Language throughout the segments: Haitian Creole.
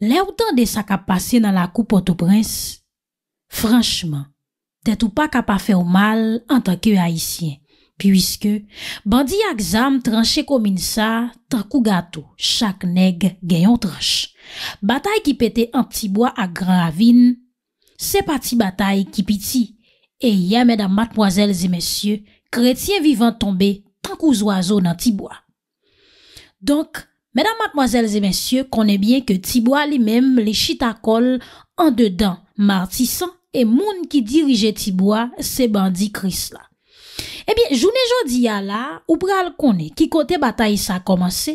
Lè ou tan de sa ka pase nan la koupot ou prins? Franchman, tè tou pa ka pa fe ou mal an tan ke ayisyen, piwiske, bandi a gzam tranche komin sa, tan kou gato, chak neg genyon tranche. Batae ki pete an ti bo a gran avin, se pati batae ki piti, e yè mèdam matmoazèl zi mèsyè, kretien vivan tombe, tan kou zo azo nan ti bo. Donk, Madame, mademoiselles et messieurs, kone bien que Thibouan li mèm li chitakol an de dan martisan et moun ki dirije Thibouan se bandi kris la. Eh bien, jounè jounè diya la, ou pral kone, ki kote bataïsa komanse,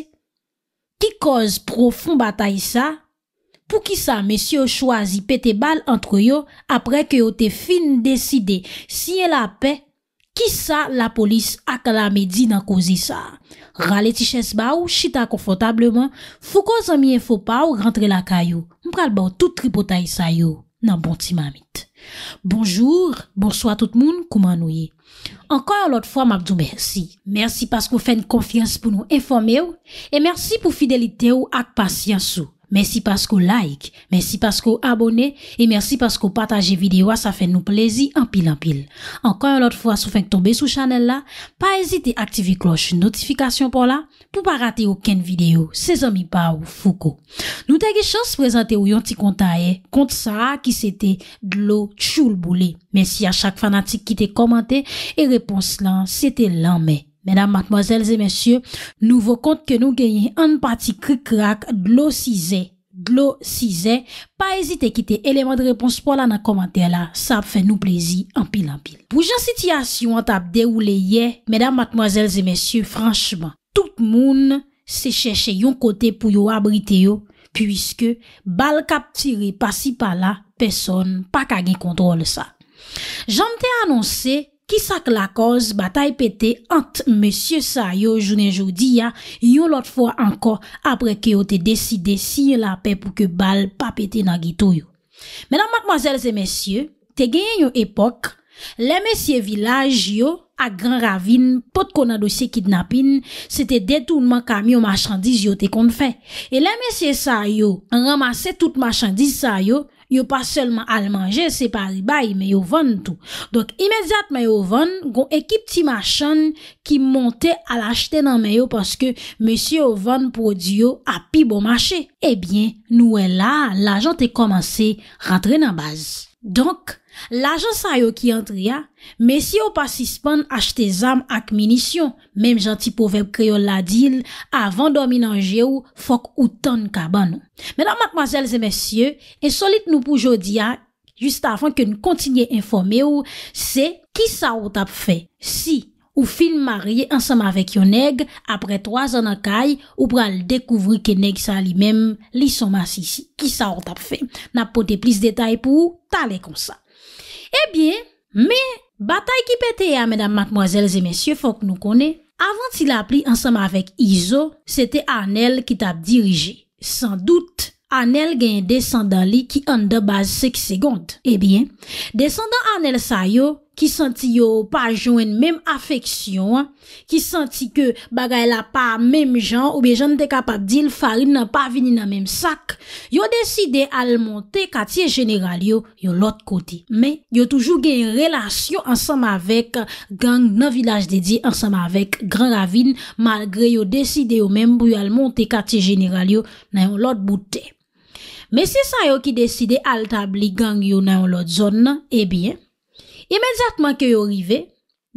ki koz profoun bataïsa, pou ki sa messieurs choasi pète bal antroyo apre ke yo te fin deside si yè la pey, Ki sa la polis ak la me di nan kouzi sa? Rale ti ches ba ou, chita konfotableman, fou kon zan miye fou pa ou rentre la kayou. Mpral ba ou tout tripotay sa yo nan bon ti mamit. Bonjour, bonsoi tout moun kouman nouye. Ankon yon lot fwa mabdou mersi. Mersi pask wou fè n konfians pou nou informe ou. E mersi pou fidelite ou ak pasyans ou. Mersi paskou like, mersi paskou abone, e mersi paskou pataje videwa sa fe nou plezi anpil anpil. Ankon yon lot fwa sou feng tombe sou chanel la, pa ezite aktive kloche notifikasyon pou la pou pa rate yon ken videyo se zanmi pa ou foko. Nou tege chans prezante yon ti konta e, konta sa ki se te glou tchoul boule. Mersi a chak fanatik ki te komante, e repons lan se te lanme. Mèdam matmozèl zè mèsyè, nou vò kont ke nou genye an pati kri krak glosize, glosize. Pa ezite kite eleman de repons pou lan nan komantè la, sa ap fè nou plezi an pil an pil. Pou jan sitiyasyon an tap deroule ye, mèdam matmozèl zè mèsyè, franchman, tout moun se chèche yon kote pou yo abrite yo, pwiske bal kap tire pasi pa la, peson pa kage kontrol sa. Jan te anonsè... Ki sak la koz batay pete ant monsye sa yo jounen joudi ya, yo lot fwa anko apre ke yo te deside si yo la pe pou ke bal pa pete nan gito yo. Menan, mademoiselles et monsye, te genyen yo epok, le monsye vilaj yo, a gran ravine, pot konan dosye kidnapine, se te detounman kam yo machandise yo te kon fè. E le monsye sa yo, an ramase tout machandise sa yo, Yo pa selman al manje, se pa li bay, me yo van tou. Donk, imezat me yo van, gon ekip ti machan ki monte al achete nan me yo paske mesye yo van pou diyo api bon mache. Ebyen, nou e la, la jante e komanse ratre nan baz. Donk, Lajan sa yo ki antria, mesye ou pa sispan achte zam ak minisyon, menm janti pou vep kreyo la dil avan dominanje ou fok ou ton kaban. Menan, matmazelze, mesye, en solit nou pou jodia, just avan ke nou kontinye informe ou, se ki sa ou tap fe? Si ou fin mariye ansama vek yo neg apre 3 an akay, ou pral dekouvri ke neg sa li menm, li soma si si, ki sa ou tap fe? Na pote plis detay pou tale kon sa. Ebyen, me, batay ki pete ya, mèdam matmoazèl zè mèsyè, fòk nou konè. Avant sil apri ansèm avèk Izo, sète Anel ki tap dirije. San dout, Anel genye desan dan li ki an de baz sèk segond. Ebyen, eh desan dan Anel sayo, ki senti yo pa jwen mèm afeksyon, ki senti ke bagay la pa mèm jan, ou be jan te kapat dil farin nan pa vini nan mèm sak, yo deside al monte katye jeneral yo yo lot koti. Men, yo toujou gen relasyon ansam avek gang nan vilaj dedye ansam avek Gran Ravine, malgre yo deside yo mèm bou yo al monte katye jeneral yo nan yon lot boutè. Men, se sa yo ki deside al tabli gang yo nan yon lot zon nan, ebyen, Emenzatman ke yo rive,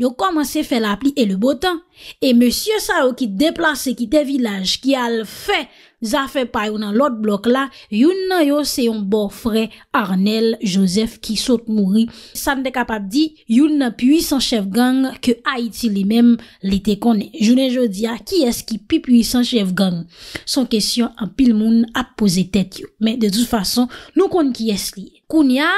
yo komanse fe la pli e le botan. E monsye sa yo ki deplase ki te vilaj ki al fe zafepay ou nan lot blok la, yon nan yo se yon bo fre Arnel Joseph ki sot mouri. San de kapap di, yon nan puisan chef gang ke Haiti li menm li te konen. Jounen jodi a, ki es ki pi puisan chef gang? Son kesyon an pil moun ap pose tet yo. Men de dou fason, nou kon ki es li. Koun ya...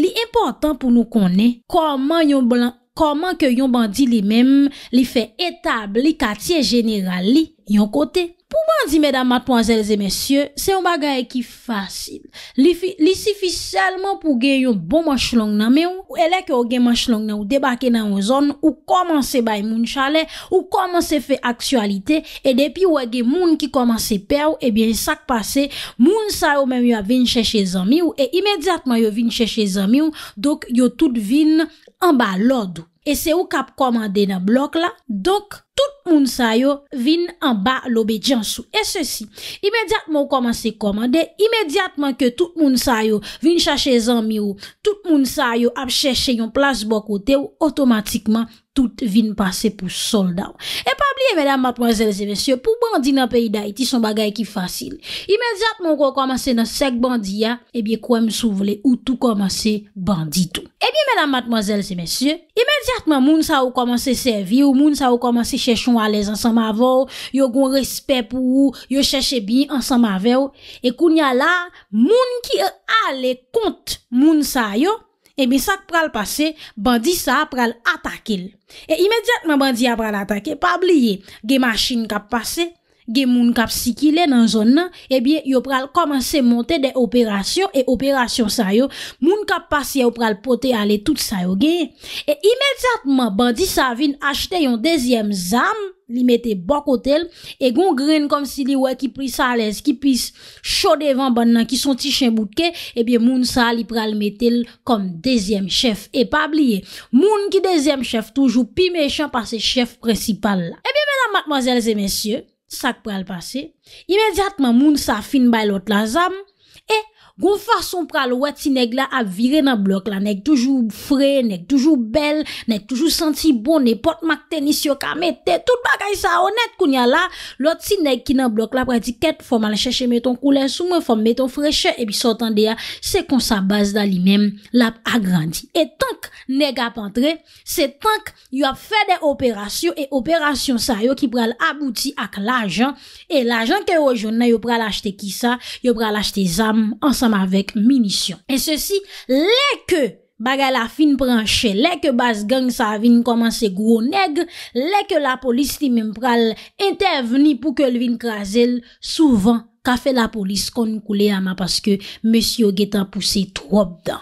Li important pou nou konen koman yon bandi li menm li fe etabli katiye generali yon kote. Pouman di medan matpon zelze mesye, se yon bagaye ki fasil. Li sifi selman pou gen yon bon manchilong nan me ou, ou eleke ou gen manchilong nan ou debake nan ou zon, ou koman se bay moun chale, ou koman se fe aksualite, e depi ou e gen moun ki koman se pe ou, ebyen eh sak pase, moun sa ou men yon vin cheshe zami ou, e imediatman yon vin cheshe zami ou, dok yon tout vin an ba lod ou. E se ou kap komande nan blok la, donk, tout moun sa yo vin an ba lobe djan sou. E se si, imediatman ou komanse komande, imediatman ke tout moun sa yo vin chache zanmi ou, tout moun sa yo ap chache yon plaj bok ou te ou, otomatikman, Tout vin pase pou soldao. E pa bliye menam matmazel se mesye, pou bandi nan peyi da iti son bagay ki fasil. Imediatman kon komanse nan sek bandiya, ebi eh kwen m sou vle ou tou komanse bandi tou. Ebi menam matmazel se mesye, imediatman moun sa ou komanse servi ou moun sa ou komanse cheshon alez ansan ma vew, yo kon respet pou ou, yo cheshe bi ansan ma vew. E koun ya la, moun ki e ale kont moun sa yo, E bin sak pral pase, bandi sa pral atakel. E imediatman bandi a pral atakel, pa bliye, ge masin kap pase, ge moun kap sikile nan zon nan, e bin yo pral komanse monte de operasyon, e operasyon sayo, moun kap pase yo pral pote ale tout sayo gen. E imediatman bandi sa vin achete yon dezyem zam, li mette bon côté et gon grain comme si li ouais qui pris à l'aise qui puisse chaud devant ban qui sont ti chien bouquet et bien moun ça li pral mettre comme deuxième chef et pas oublier moun qui deuxième chef toujours pi méchant par ses chefs principal Eh et bien mesdames mademoiselles et messieurs ça pral passer immédiatement moun sa fin bay l'autre la zame. Gon fason pral wè ti neg la ap vire nan blok la Nèk toujou fre, nèk toujou bel, nèk toujou senti bon Nèk pot mak tenis yo ka mette Tout bagay sa honet koun ya la Lò ti neg ki nan blok la prati ket Fòm al chèche meton koule soume, fòm meton freche E bi sotan de ya, se kon sa base da li mem Lap agrandi E tank neg ap antre Se tank yo ap fè de operasyon E operasyon sa yo ki pral abouti ak l'ajan E l'ajan ke yo jounen yo pral achete ki sa Yo pral achete zam ans Sama vek minisyon. En sosi, leke baga la fin pranche, leke bas gang sa vin koman se gwo neg, leke la polis li mem pral interveni pou ke l vin krasel, souvan ka fe la polis kon koule ama paske monsi yo getan pusey trop dan.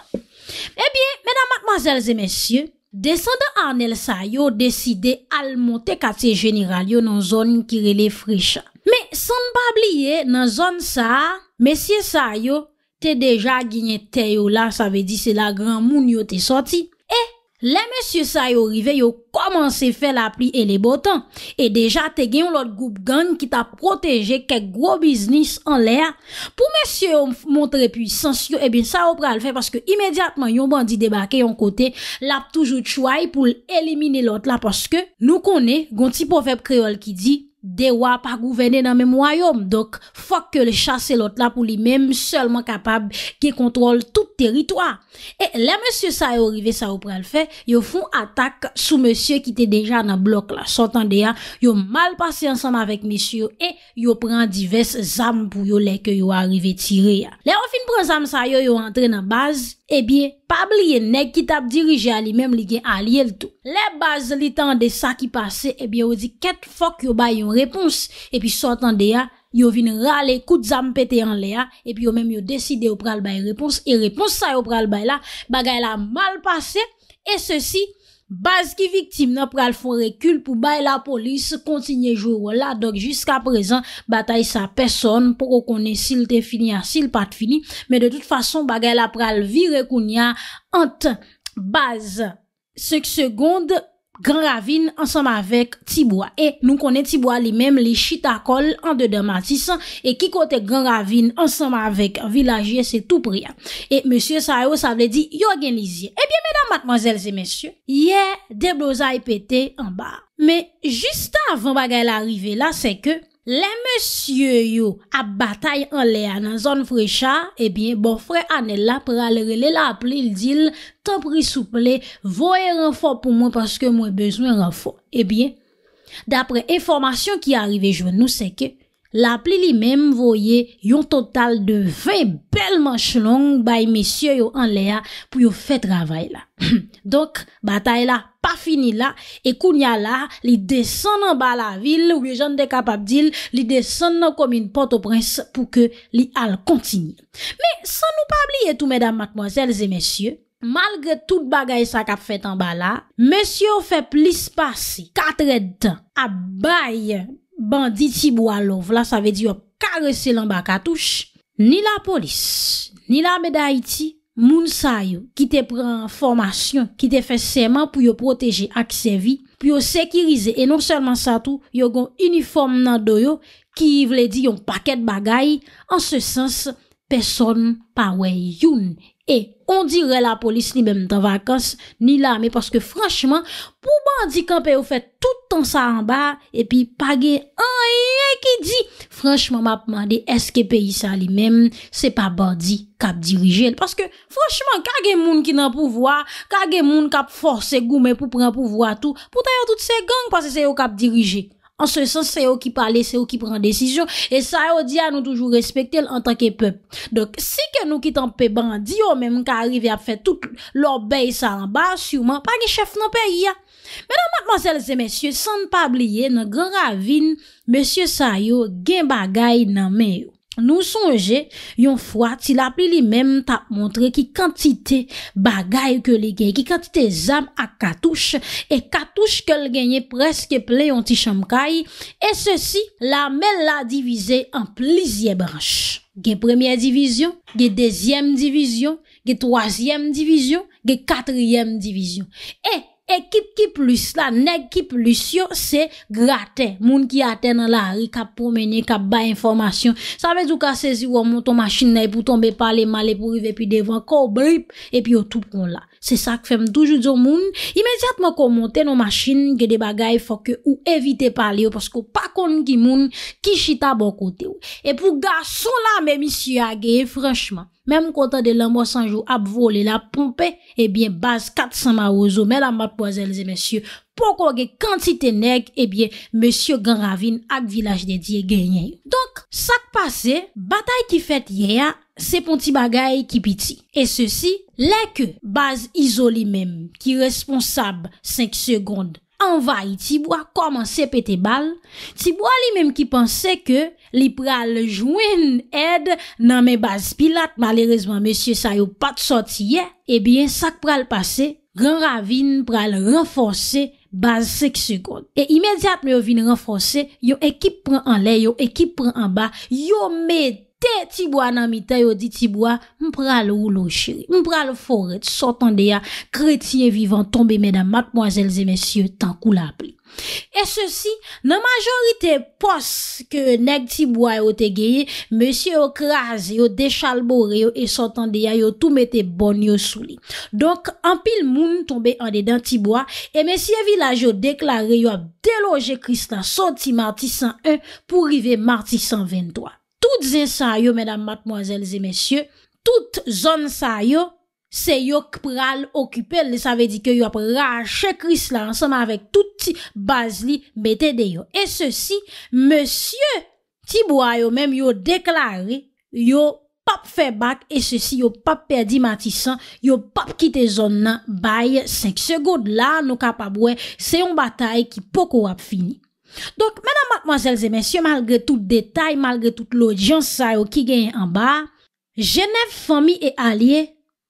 Ebyen, mena matmazelze monsi yo, desanda anel sa yo, deside al montek ati general yo nan zon ki rele frisha. Me san pa bliye nan zon sa, monsi yo sa yo, Te deja genye te yo la, sa ve di se la gran moun yo te soti. E, le monsye sa yo rive yo komanse fe la pli e le botan. E deja te genyon lot goup gan ki ta proteje kek gro biznis an le a. Pou monsye yo montre pwisans yo, e bin sa yo pral fe. Paske imediatman yon bandi debake yon kote, lap toujou tchouay pou l elimine lot la. Paske nou konen gonti pofep kreol ki di, dewa pa gouvene nan men mwayom. Dok, fok ke le chase lot la pou li menm selman kapab ki kontrol tout teritwa. E, le monsye sa yo rive sa yo pral fe, yo foun atak sou monsye ki te deja nan blok la. Sontan de ya, yo mal pase ansanm avek monsye yo e yo pran divers zam pou yo leke yo rive tire ya. Le, yo fin pran zam sa yo yo rentre nan baz, e eh biye, pab liye nek ki tap dirije ali, mem li gen ali el tou. Le baz li tan de sa ki pase, e eh biye ou di ket fok yo bay yon repons, e pi sotan de ya, yo vin rale kout zam pete an le ya, e pi yo mem yo deside yo pral bay repons, e repons sa yo pral bay la, bagay la mal pase, e se si, Baz ki viktim nan pral fon rekul pou baye la polis kontinye jou wola. Dok, jiska prezan, batay sa peson pou kone sil te fini a sil pat fini. Men de tout fason, bagay la pral vi rekoun ya ant baz sek seconde. Grand Ravine ansama vek Tiboua. E nou konen Tiboua li menm li Chitakol an dedan matisan. E ki kote Grand Ravine ansama vek vilajye se tou priya. E Monsie Saio sa vle di yo genlizye. Ebyen eh menam matmanzels e monsie. Ye deblozay pete an ba. Me jist anvan bagay la rive la se ke... Le monsye yo ap batay anlea nan zon frecha, ebyen eh bon fre ane la pre alerele la ap li il dil, te pri souple, voye renfo pou mwen paske mwen bezwen renfo. Ebyen, eh dapre informasyon ki arive jwen nou seke, la ap li li menm voye yon total de 20 bel manche long bay monsye yo anlea pou yo fe travay la. Donk, batay la. pa fini la, e kounya la, li deson nan ba la vil, ou ye jande de kap ap dil, li deson nan komin poto prins pou ke li al kontin. Me, san nou pa bli etou, medam, matmoazelze, mesye, malge tout bagay sa kap fet an ba la, mesye ou fe plis pasi, katred tan, abay banditi bo alov, la sa ve di yo karesel an ba katouch, ni la polis, ni la medayiti, Moun sa yo, ki te pren formasyon, ki te fe seman pou yo proteje ak se vi, pou yo sekirize, e non selman sa tou, yo gon uniform nan do yo, ki vle di yon paket bagay, an se sens, person pa wey youn. E, on dirè la polis ni mèm tan vakans, ni la mè, paske franchman, pou bandi kampe ou fè tout ton sa anba, e pi page an, yè ki di. Franchman, m ap mande, eske pe yisa li mèm, se pa bandi kap dirije. Paske franchman, kage moun ki nan pouvoa, kage moun kap force goumen pou pran pouvoa tou, pou tayo tout se gang pasese yo kap dirije. An se son se yo ki pale, se yo ki pren desisyon, e sa yo di a nou toujou respektel an tanke pep. Dok, si ke nou ki tanpe bandi yo, men mwen ka arrive a fet tout lor beye sa lan ba, souman pa ni chef nan peyi ya. Men an matman zelze mesye, san pa bliye nan gran ravine, mesye sa yo gen bagay nan men yo. Nou sonje yon fwa ti la pli li men tap montre ki kantite bagay ke li gen, ki kantite zam ak katouche e katouche ke li genye preske ple yon ti chanmkaye. E se si la men la divize en plizye branche. Ge premye divizyon, ge dezyem divizyon, ge troasyem divizyon, ge katryem divizyon. E fwa. Ekip ki plis la, nek ki plis yo, se graten. Moun ki aten la, re kap pou menye, kap ba informasyon. Sa me zou ka sezi wou, moun ton masjine pou tombe pale, male pou rive, pi devan kobrip, e pi yo tout proun la. Se sa ke fem toujou zon moun, imediatman kon monten nou machin ge de bagay fok yo ou evite pale yo pasko pa kon ki moun ki chita bon kote yo. E pou ga son la me misi ya ge, e franchman, menm kontan de lan mwa sanjou ap vole la pompe, ebyen eh baz kat san ma ozo, me la mba poazelze mesi yo. Poko ge kantite nek, ebyen, Monsie Grand Ravine ak vilaj de diye genye. Donk, sak pase, batay ki fet ye, sepon ti bagay ki piti. E se si, lek, baz izo li mem, ki responsab 5 segonde, anvayi tibwa koman sepete bal, tibwa li mem ki pense ke, li pral jwen ed nan men baz pilat, malerezman Monsie sa yo pat soti ye, ebyen, sak pral pase, Grand Ravine pral renfonse, Bas seksikon. E imediat nou yo vine renfonse, yo ekip pren an le, yo ekip pren an ba, yo me de tibwa nan mita, yo di tibwa mpral ou lo chiri. Mpral foret, sotan de ya, kretien vivant, tombe mena matmoazelze mesye, tankou la pli. E se si, nan majorite pos ke neg tibwa yo te geye, mesye yo kraze, yo dechalbore, yo esotan deya, yo toumete bon yo souli. Donk, an pil moun tombe an de den tibwa, e mesye vilaje yo deklare yo ap deloje krista soti marti 101 pou rive marti 123. Tout zè sa yo, mèdam matmoazèl zè mesye, tout zon sa yo, Se yo kpral okupel, le sa ve di ke yo ap rache kris la ansan anvek tout ti baz li bete de yo. E se si, monsye tibou a yo menm yo deklari, yo pap fe bak, e se si yo pap perdi matisan, yo pap kite zon nan baye 5 segoud la, nou ka pa bouen, se yon batay ki poko ap fini. Donk, menan matmazelze mensyo, malgre tout detay, malgre tout lodjansay yo ki genye anba, jenev fami e alye...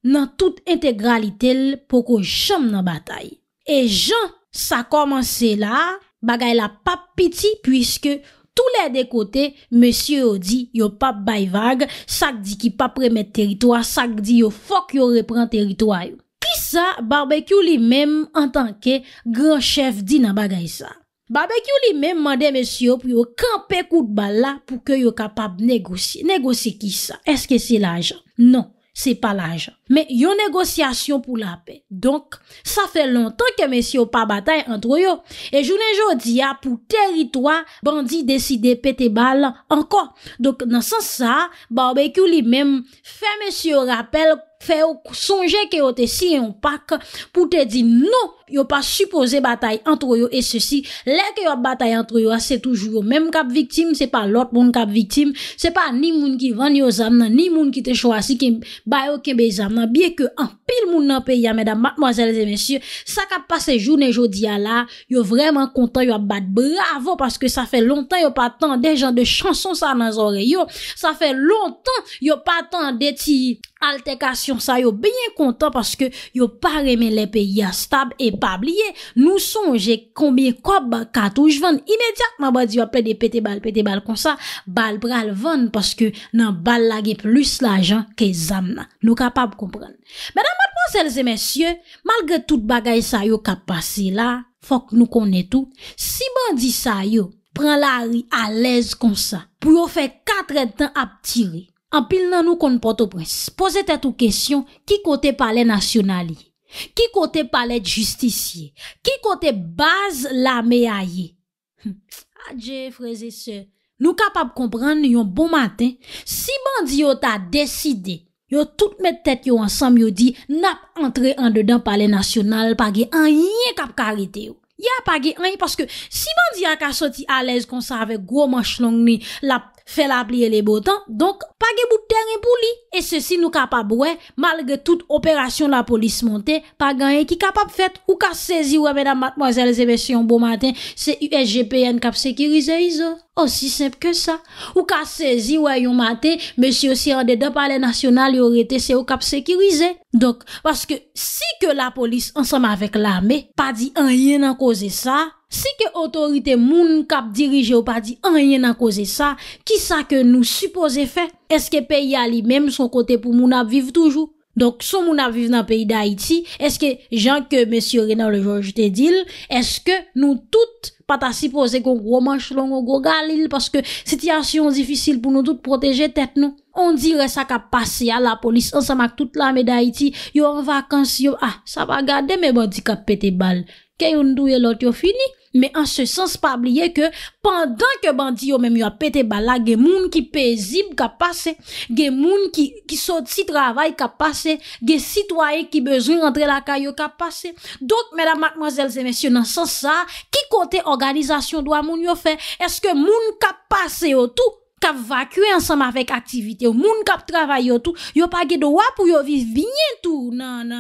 nan tout integralitel pou ko jom nan batay. E jan, sa komanse la, bagay la pap piti, pwiske tou lè de kote, mèsyo yo di, yo pap bay vag, sak di ki pap remè teritwa, sak di yo fok yo repran teritwa yo. Ki sa barbekyou li mèm an tanke gran chef di nan bagay sa? Barbekyou li mèm mande mèsyo pou yo kampe kout bal la pou ke yo kapap negosye. Negosye ki sa? Eske se la jan? Non. Se pa la jan. Me yon negosyasyon pou la pe. Donk, sa fe lontan ke mèsyo pa batay antro yo. E jounen jodi ya pou teritwa, bandi deside pete bal ankon. Donk nan san sa, barbekyou li mèm fe mèsyo rapel kwa Fè ou sonje ke yo te si yon pak pou te di nou yo pa suppose batay antro yo e se si. Lè ke yo batay antro yo a, se toujou yo. Mèm kap viktim, se pa lot moun kap viktim. Se pa ni moun ki van yo zam nan, ni moun ki te chowasi ki bayo kebe zam nan. Biè ke an pil moun nan peya, mèdam, mwazèlèzè, mèsyè. Sa kap pase jounen jodi a la, yo vreman kontan yo bat. Bravo, paske sa fè lontan yo pa tan de jan de chanson sa nan zore yo. Sa fè lontan yo pa tan de ti... Alte kasyon sa yo benye kontan paske yo pa remen le peyi ya stab e pabliye nou sonje kombi kob katouj ven imediat mabadi yo aple de pete bal, pete bal konsa, bal pral ven paske nan bal lage plus la jan ke zam nan, nou kapab kompran Benan matman selze mensyen malge tout bagay sa yo kapasi la fok nou konen tou si ban di sa yo pran la ri alèz konsa pou yo fè katre tan ap tirè An pil nan nou kon poto pres, pose tet ou kesyon ki kote pale nasyonali, ki kote pale justisye, ki kote baz la me a ye. Adje, ah, freze se, nou kapap kompran nou yon bon maten, si bandi yo ta deside, yo tout met tet yo ansam yo di nap entre an de dan pale nasyonal pa ge an ye kap karite yo. Ya page anye, paske si mandi a ka soti alez kon sa ave gwo manch long ni, la fe la plie le botan, donk, page bout teren pou li. E se si nou kapap wè, malge tout operasyon la polis monte, pagen yon ki kapap fèt, ou ka sezi wè, mèdam matmozèl, zè mè si yon bo maten, se USGPN kap sekirize yon. Ossi semp ke sa. Ou ka sezi wè yon maten, mèsi osi an de dep ale nasyonal, yon rete se yo kap sekirize. Donk, paske si ke la polis, ansam avèk la mè, pa di an yon an Se ke otorite moun kap dirije ou pa di anye nan kose sa, ki sa ke nou suppose fe? Eske peyi a li mem son kote pou moun ap vive toujou? Donk son moun ap vive nan peyi da iti, eske jan ke M. Renan le Georges Tedil, eske nou tout pata suppose kon gro manchlon, kon gro galil, paske sityasyon difisil pou nou tout proteje tet nou? On dire sa kap pase ya la polis, an sa mak tout la me da iti, yo or vakans yo, ah sa va gade me bodi kap pete bal. ke yon douye lot yo fini, me an se sens pa bliye ke, pandan ke bandi yo menm yo apete bala, gen moun ki pe zib kap pase, gen moun ki sot si travay kap pase, gen sitway ki bezon rentre la ka yo kap pase. Donk, mèdame, mademoiselles et messieurs, nan sens sa, ki kote organizasyon do a moun yo fe, eske moun kap pase yo tou, kap vakwe ansam avèk aktivite, moun kap travay yo tou, yo pa ge dowa pou yo vif binyen tou, nan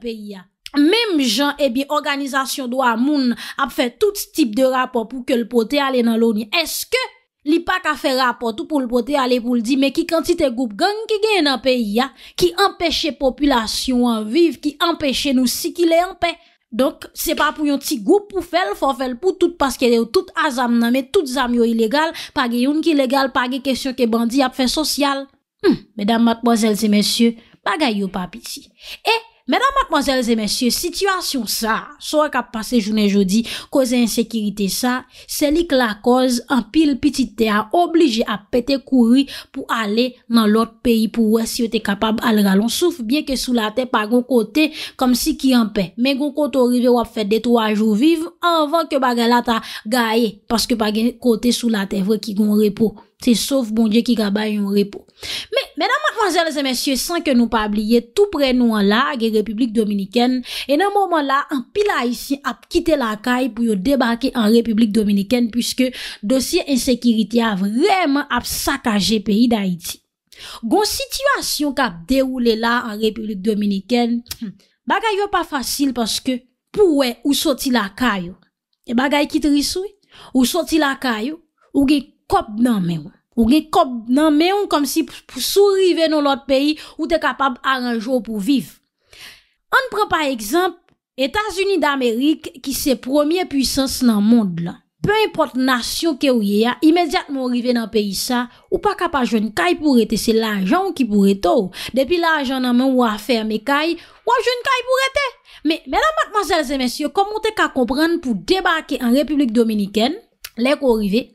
pe yon. Mem jan ebi eh organizasyon do amoun ap fè tout tip de rapot pou ke l'pote ale nan loni. Eske li pa ka fè rapot ou pou l'pote ale pou l'di me ki kantite goup gang ki genye nan peyi ya, ki empèche populasyon an viv, ki empèche nou si ki le an pe. Donk se pa pou yon ti goup pou fèl, fò fèl pou tout paske de ou tout azam nan me, tout zam yo ilegal, pa ge yon ki ilegal, pa ge kesyon ke bandi ap fè sosyal. Hmm, medan matbozèl se mèsyè, pa gayo pa pisi. E, Medan matmanzèl zè mensyè, situasyon sa, sou wè ka pase jounè joudi, koze insekiritè sa, selik la koz an pil piti te a oblijè a pète kouri pou ale nan lot peyi pou wè si wè te kapab al ralon, souf bien ke sou la te pa goun kote kom si ki yon pe. Men goun kote orive wè ap fète de 3 jou viv, anvan ke bagè la ta gaye, paske bagè kote sou la te vwè ki goun repo, se souf bon dje ki gaba yon repo. Menanman fanjèlè zè mèsyè, san ke nou pa bliye, tou pre nou an la ge Republik Dominikèn, en nan mouman la, an pila isi ap kite lakay pou yo debake an Republik Dominikèn, pwiske dosye ensekiriti avremen ap sakaje peyi da iti. Gon situasyon kap deroule la an Republik Dominikèn, bagay yo pa fasil pwoske pou we ou soti lakay yo. E bagay ki tri sou, ou soti lakay yo, ou ge kop nan men wou. Ou ge kop nan men ou kom si sou rive nan lot peyi ou te kapab ar anjou pou viv. An pre pa ekzamp, Etats-Unis d'Amerik ki se premier puissance nan mond la. Pe import nasyon ke ou ye ya, imediat moun rive nan peyi sa, ou pa kapajoun kay pou rete, se la ajan ou ki pou rete ou. Depi la ajan nan men ou aferme kay, ou ajon kay pou rete. Menan mwen zelze mensyo, kom moun te ka kompran pou debake an Republik Dominiken, le ko rive...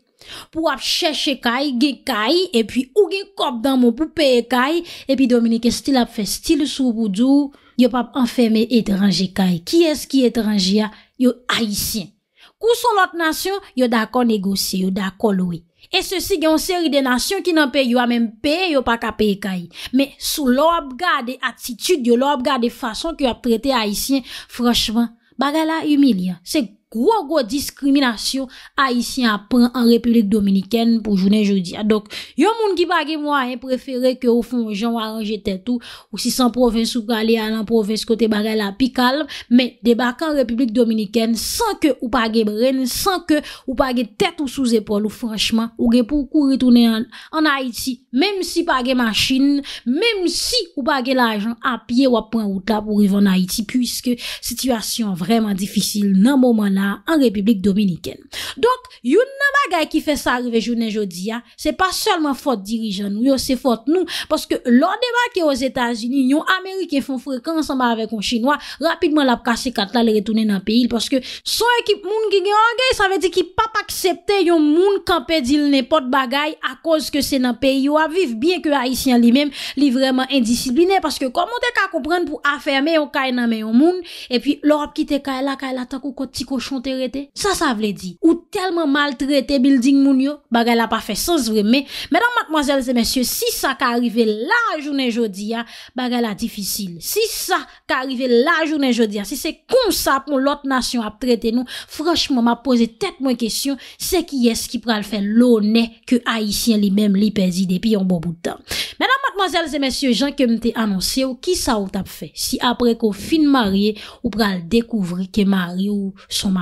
Pou ap chèche kay, gen kay, epi ou gen kop dan moun pou peye kay, epi Dominike Stil ap fè Stil Souboudou, yop ap enfeme etranje kay. Ki es ki etranje ya? Yop Haitien. Kou son lot nasyon? Yop dakon negosye, yop dakon louye. E se si gen yon seri de nasyon ki nan pe yop amèm pe, yop ak ap peye kay. Me sou lop ga de atitude, yop lop ga de fason ki yop prete Haitien, franchevan, bagala yu milia. gwo gwo diskriminasyon Aisyen apren an Republik Dominiken pou jounen joudi. Ah, a, dok, yon moun ki bagi mwa en preferè ke ou fon jan wak anje tetou, ou si san provins sou gale an an provins kote baga la pi kalm, men debaka an Republik Dominiken san ke ou bagi bren san ke ou bagi tetou sou zepol ou franchman, ou gen pou kou ritounen an Aiti, menm si bagi manchin, menm si ou bagi l'ajan apye wap pen ou ta pou rivon Aiti, pwiske situasyon vreman difisil nan mouman an Republik Dominiken. Donk, yon nan bagay ki fe sa arve jounen jodi ya, se pa selman fote dirijan nou, yon se fote nou, paske lor debake yon Etasini, yon Amerike fon frekansan ba avek yon Chinwa, rapidman la ap kase katla le retounen nan peyil, paske son ekip moun ki gen an gay, sa ve di ki pap aksepte yon moun kampedil ne pot bagay a koz ke se nan peyil, yon ap viv bien ke Aisyen li men, li vreman indisibine, paske komon dek a koupren pou aferme yon kay nan men yon moun, e pi lor ap kite kay la, kay la takou kotikou ou te rete? Sa sa vle di. Ou telman mal trete bilding moun yo? Bagay la pa fe sens vremen. Medan matmazel se mesye, si sa ka arrive la jounen jodia, bagay la difisil. Si sa ka arrive la jounen jodia, si se konsap moun lot nasyon ap trete nou, franschman ma pose tet mwen kesyon, se ki es ki pral fe lone ke aisyen li mem li pezi depi yon bo boutan. Medan matmazel se mesye, jan ke mte anonsye ou ki sa ou tap fe? Si apre ko fin marye ou pral dekouvre ke marye ou son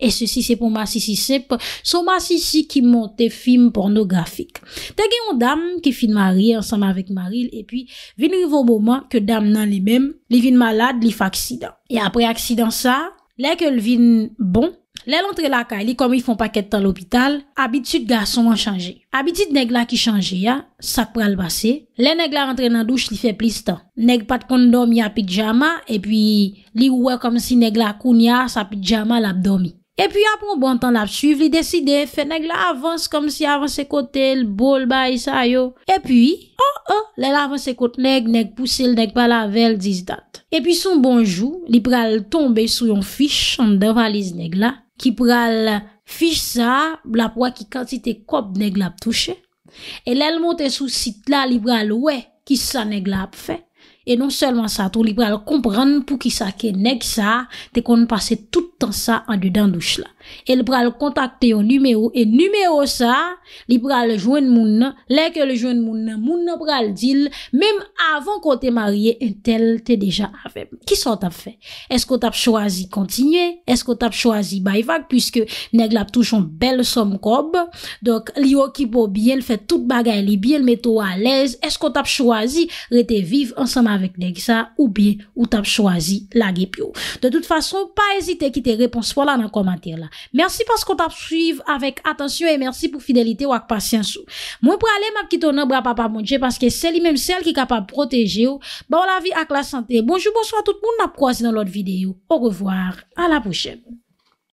E se si se pou ma si si sep, sou ma si si ki monte film pornografik. Te gen yon dam ki fin mari ansanm avek Maril, e pi veni yon voman ke dam nan li men, li vin malade, li fa aksidan. E apre aksidan sa... Lè ke l vin bon, lè l antre l akay li komi fon paket tan l opital, abitit ga son man chanje. Abitit neg la ki chanje ya, sak pral base, lè neg la rentre nan douche li fe plis tan. Neg pat kondom ya pidjama, e pi li wè kom si neg la koun ya sa pidjama l apdomi. E pi apon bon tan ap suiv li deside fe neg la avans kom si avanse kote l bol bay sa yo. E pi, an an, le bon la avanse kote neg, neg puse l neg pala vel diz dat. E pi son bonjou, li pral tombe sou yon fich an devaliz neg la, ki pral fich sa, la pwa ki kantite kop neg la ap touche. E le l moten sou sit la, li pral we ki sa neg la ap fey. E non selman sa tou liberal kompran pou ki sa ke nek sa te kon pase toutan sa an de dandoush la. El pral kontakte yo numeo E numeo sa Li pral jwen moun Lèk el jwen moun Moun pral dil Mèm avon kon te marye Un tel te deja avem Ki sa tap fè? Esko tap chwazi kontinye? Esko tap chwazi bayvak? Piske neg lap touchon bel som kob Dok li yo kipo bie El fè tout bagay li bie El metou a lez Esko tap chwazi rete viv ansama vek neg Sa ou bie ou tap chwazi lage pyo De tout fason pa ezite ki te repons po la nan komantir la Mersi pask kont ap suyv avèk atensyon E mersi pou fidelite wak pasyansou Mwen pralèm ap kitonè bra pa pa mounche Paske seli menm sel ki kapab proteje ou Ba w bon, la vi ak la sante Bonjou bonso a tout moun ap kwa zi nan lot videyo Ou revoar, a la pouchèm